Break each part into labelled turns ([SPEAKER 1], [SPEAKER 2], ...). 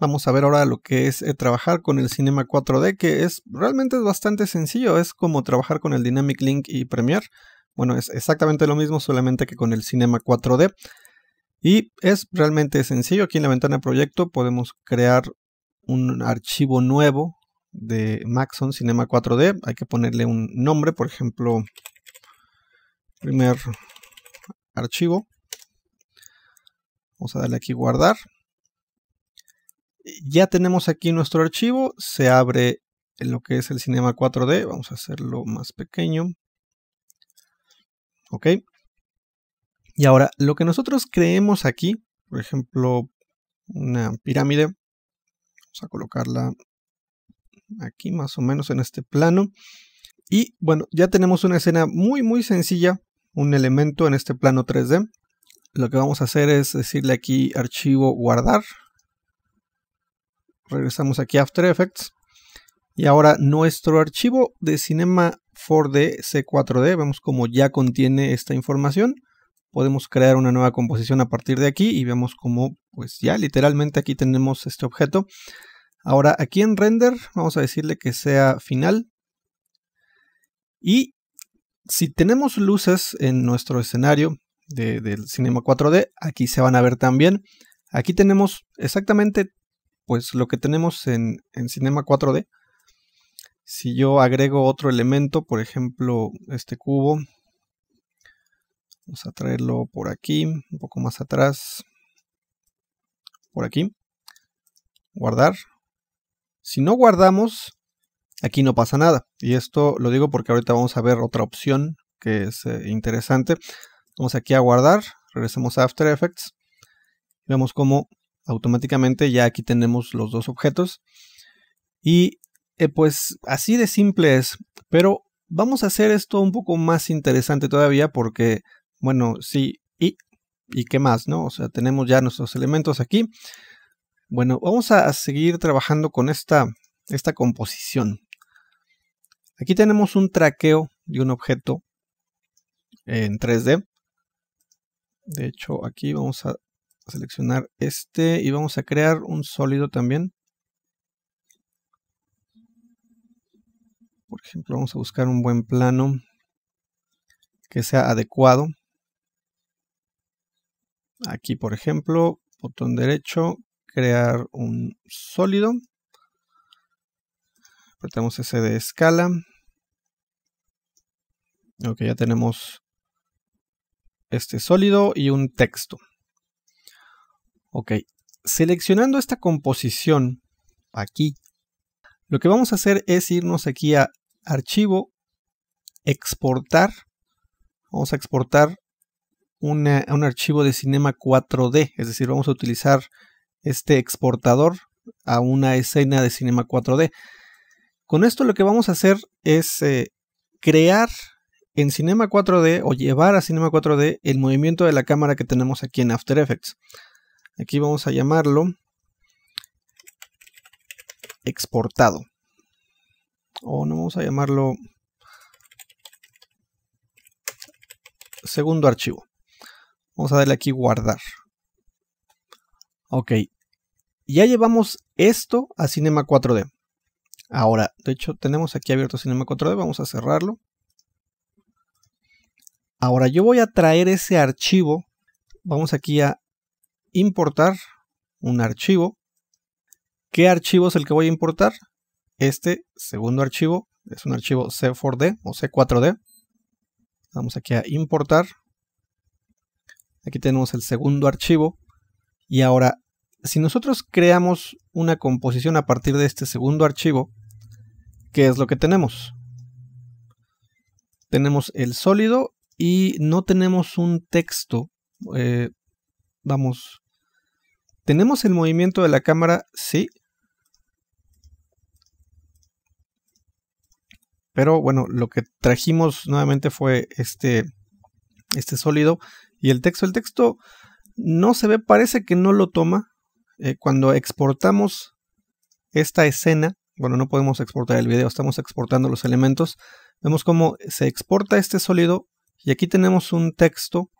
[SPEAKER 1] Vamos a ver ahora lo que es eh, trabajar con el Cinema 4D, que es realmente bastante sencillo, es como trabajar con el Dynamic Link y Premiere. Bueno, es exactamente lo mismo, solamente que con el Cinema 4D. Y es realmente sencillo, aquí en la ventana proyecto podemos crear un archivo nuevo de Maxon Cinema 4D. Hay que ponerle un nombre, por ejemplo, primer archivo. Vamos a darle aquí guardar ya tenemos aquí nuestro archivo, se abre en lo que es el Cinema 4D, vamos a hacerlo más pequeño. Ok. Y ahora, lo que nosotros creemos aquí, por ejemplo, una pirámide, vamos a colocarla aquí más o menos en este plano. Y bueno, ya tenemos una escena muy muy sencilla, un elemento en este plano 3D. Lo que vamos a hacer es decirle aquí archivo guardar, regresamos aquí a After Effects. Y ahora nuestro archivo de Cinema 4D C4D, vemos como ya contiene esta información. Podemos crear una nueva composición a partir de aquí y vemos como pues ya literalmente aquí tenemos este objeto. Ahora aquí en render vamos a decirle que sea final. Y si tenemos luces en nuestro escenario del Cinema 4D, aquí se van a ver también. Aquí tenemos exactamente pues lo que tenemos en, Cinema 4D. Si yo agrego otro elemento, por ejemplo, este cubo, vamos a traerlo por aquí, un poco más atrás, por aquí, guardar. Si no guardamos, aquí no pasa nada. Y esto lo digo porque ahorita vamos a ver otra opción que es eh, interesante. Vamos aquí a guardar, regresamos a After Effects. Vemos cómo automáticamente ya aquí tenemos los dos objetos y eh, pues así de simple es pero vamos a hacer esto un poco más interesante todavía porque bueno sí y y qué más no o sea tenemos ya nuestros elementos aquí bueno vamos a, seguir trabajando con esta esta composición aquí tenemos un traqueo de un objeto en 3D de hecho aquí vamos a seleccionar este y vamos a crear un sólido también. Por ejemplo, vamos a buscar un buen plano que sea adecuado. Aquí, por ejemplo, botón derecho, crear un sólido. Apretamos ese de escala. Ok, ya tenemos este sólido y un texto. Ok, seleccionando esta composición aquí, lo que vamos a hacer es irnos aquí a archivo, exportar, vamos a exportar un archivo de Cinema 4D, es decir, vamos a utilizar este exportador a una escena de Cinema 4D. Con esto lo que vamos a hacer es eh, crear en Cinema 4D o llevar a Cinema 4D el movimiento de la cámara que tenemos aquí en After Effects. Aquí vamos a llamarlo exportado. O no vamos a llamarlo segundo archivo. Vamos a darle aquí guardar. Ok. Ya llevamos esto a Cinema 4D. Ahora, de hecho, tenemos aquí abierto Cinema 4D. Vamos a cerrarlo. Ahora yo voy a traer ese archivo. Vamos aquí a importar un archivo. ¿Qué archivo es el que voy a importar? Este segundo archivo es un archivo C4D o C4D. Vamos aquí a importar. Aquí tenemos el segundo archivo. Y ahora, si nosotros creamos una composición a partir de este segundo archivo, ¿qué es lo que tenemos? Tenemos el sólido y no tenemos un texto, eh, vamos, ¿Tenemos el movimiento de la cámara? Sí. Pero bueno, lo que trajimos nuevamente fue este, este sólido y el texto. El texto no se ve, parece que no lo toma. Eh, cuando exportamos esta escena, bueno, no podemos exportar el video, estamos exportando los elementos. Vemos cómo se exporta este sólido y aquí tenemos un texto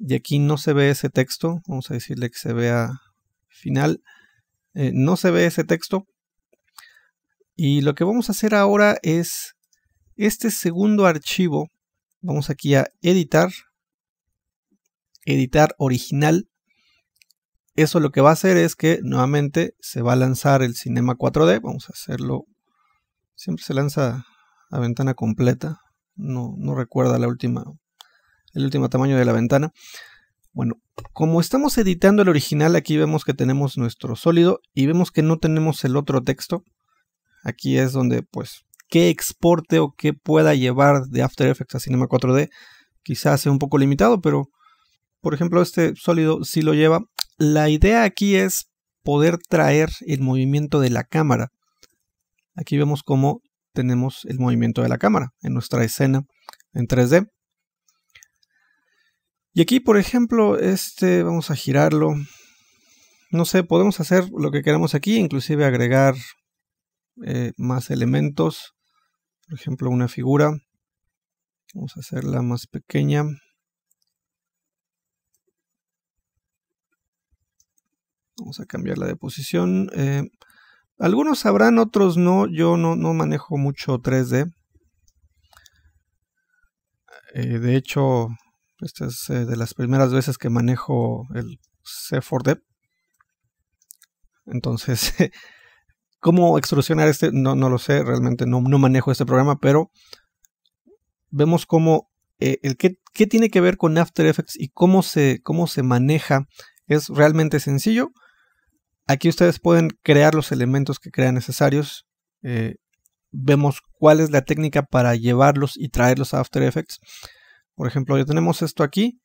[SPEAKER 1] y aquí no se ve ese texto, vamos a decirle que se vea final, eh, no se ve ese texto. Y lo que vamos a hacer ahora es este segundo archivo, vamos aquí a editar, editar original. Eso lo que va a hacer es que nuevamente se va a lanzar el Cinema 4D, vamos a hacerlo, siempre se lanza a ventana completa, no, no recuerda la última el último tamaño de la ventana. Bueno, como estamos editando el original, aquí vemos que tenemos nuestro sólido y vemos que no tenemos el otro texto. Aquí es donde, pues, qué exporte o qué pueda llevar de After Effects a Cinema 4D, quizás sea un poco limitado, pero, por ejemplo, este sólido sí lo lleva. La idea aquí es poder traer el movimiento de la cámara. Aquí vemos cómo tenemos el movimiento de la cámara en nuestra escena en 3D. Y aquí, por ejemplo, este vamos a girarlo. No sé, podemos hacer lo que queramos aquí, inclusive agregar eh, más elementos. Por ejemplo, una figura. Vamos a hacerla más pequeña. Vamos a cambiarla de posición. Eh, algunos sabrán, otros no. Yo no, manejo mucho 3D. Eh, de hecho, esta es eh, de las primeras veces que manejo el c 4 d Entonces, ¿cómo extrusionar este? No, lo sé, realmente no, manejo este programa, pero vemos cómo eh, el qué, tiene que ver con After Effects y cómo se, cómo se maneja es realmente sencillo. Aquí ustedes pueden crear los elementos que crean necesarios. Eh, vemos cuál es la técnica para llevarlos y traerlos a After Effects. Por ejemplo, ya tenemos esto aquí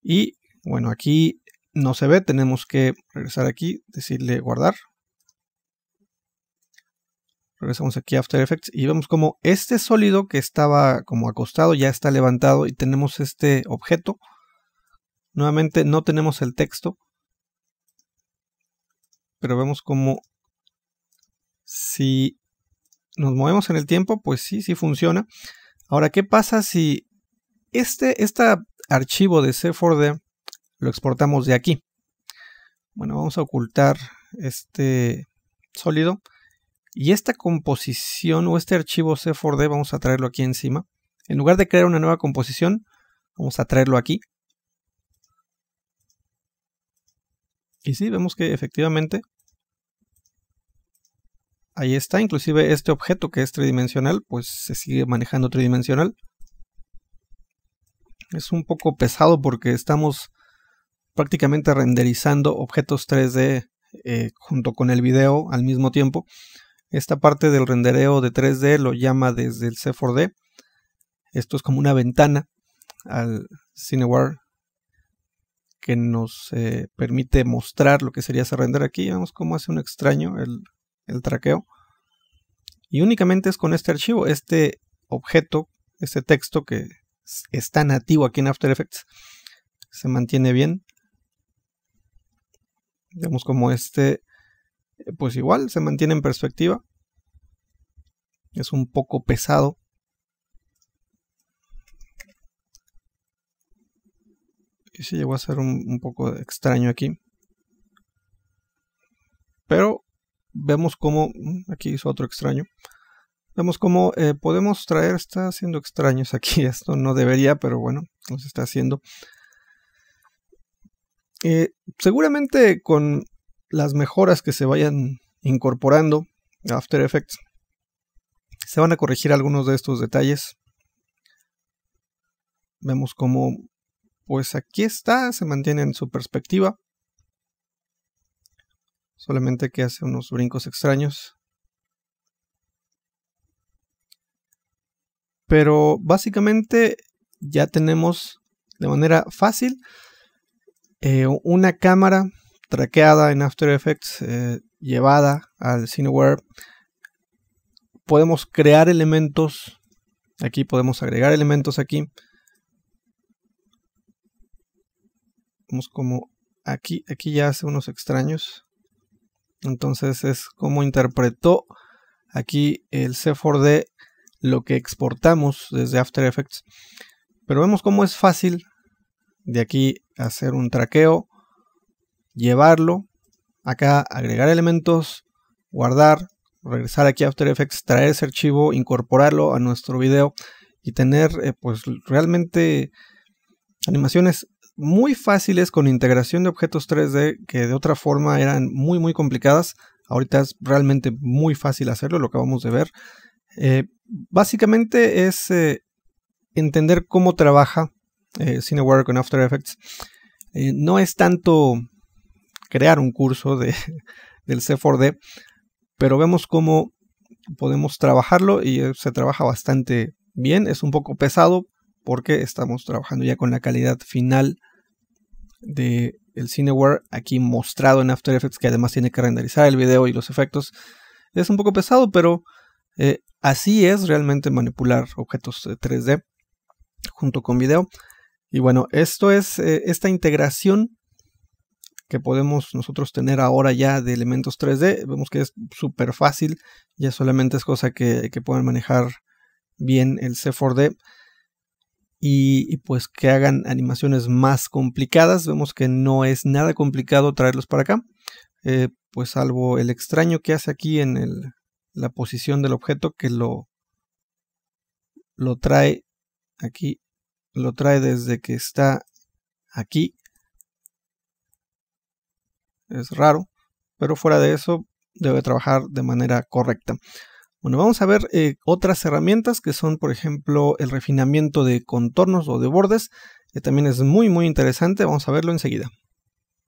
[SPEAKER 1] y bueno, aquí no se ve, tenemos que regresar aquí, decirle guardar. Regresamos aquí a After Effects y vemos como este sólido que estaba como acostado ya está levantado y tenemos este objeto. Nuevamente no tenemos el texto, pero vemos como si nos movemos en el tiempo, pues sí, sí funciona. Ahora, ¿qué pasa si este, este, archivo de C4D lo exportamos de aquí. Bueno, vamos a ocultar este sólido. Y esta composición o este archivo C4D vamos a traerlo aquí encima. En lugar de crear una nueva composición, vamos a traerlo aquí. Y sí, vemos que efectivamente ahí está. Inclusive este objeto que es tridimensional, pues se sigue manejando tridimensional. Es un poco pesado porque estamos prácticamente renderizando objetos 3D eh, junto con el video al mismo tiempo. Esta parte del rendereo de 3D lo llama desde el C4D. Esto es como una ventana al Cineware que nos eh, permite mostrar lo que sería ese render. Aquí vemos cómo hace un extraño el, el traqueo. Y únicamente es con este archivo, este objeto, este texto que Está nativo aquí en After Effects. Se mantiene bien. Vemos como este, eh, pues igual, se mantiene en perspectiva. Es un poco pesado. Y se llegó a ser un, un poco extraño aquí. Pero vemos como mm, aquí hizo otro extraño. Vemos cómo eh, podemos traer, está haciendo extraños aquí, esto no debería, pero bueno, nos está haciendo. Eh, seguramente con las mejoras que se vayan incorporando a After Effects, se van a corregir algunos de estos detalles. Vemos cómo, pues aquí está, se mantiene en su perspectiva. Solamente que hace unos brincos extraños. Pero básicamente ya tenemos de manera fácil eh, una cámara traqueada en After Effects, eh, llevada al Cineware. Podemos crear elementos. Aquí podemos agregar elementos aquí. Vamos como aquí, aquí ya hace unos extraños. Entonces es como interpretó aquí el C4D lo que exportamos desde After Effects. Pero vemos cómo es fácil de aquí hacer un traqueo, llevarlo, acá agregar elementos, guardar, regresar aquí a After Effects, traer ese archivo, incorporarlo a nuestro video y tener eh, pues realmente animaciones muy fáciles con integración de objetos 3D que de otra forma eran muy muy complicadas. Ahorita es realmente muy fácil hacerlo, lo acabamos de ver. Eh, básicamente es eh, entender cómo trabaja eh, con After Effects. Eh, no es tanto crear un curso de, del C4D, pero vemos cómo podemos trabajarlo y se trabaja bastante bien. Es un poco pesado porque estamos trabajando ya con la calidad final del el Cineware aquí mostrado en After Effects, que además tiene que renderizar el video y los efectos. Es un poco pesado, pero eh, así es realmente manipular objetos 3D eh, junto con video. Y bueno, esto es eh, esta integración que podemos nosotros tener ahora ya de elementos 3D. Vemos que es súper fácil, ya solamente es cosa que, que puedan manejar bien el C4D y, pues que hagan animaciones más complicadas. Vemos que no es nada complicado traerlos para acá, pues salvo el extraño que hace aquí en el, la posición del objeto que lo, lo trae aquí, lo trae desde que está aquí. Es raro, pero fuera de eso debe trabajar de manera correcta. Bueno, vamos a ver eh, otras herramientas que son, por ejemplo, el refinamiento de contornos o de bordes, que también es muy, muy interesante. Vamos a verlo enseguida.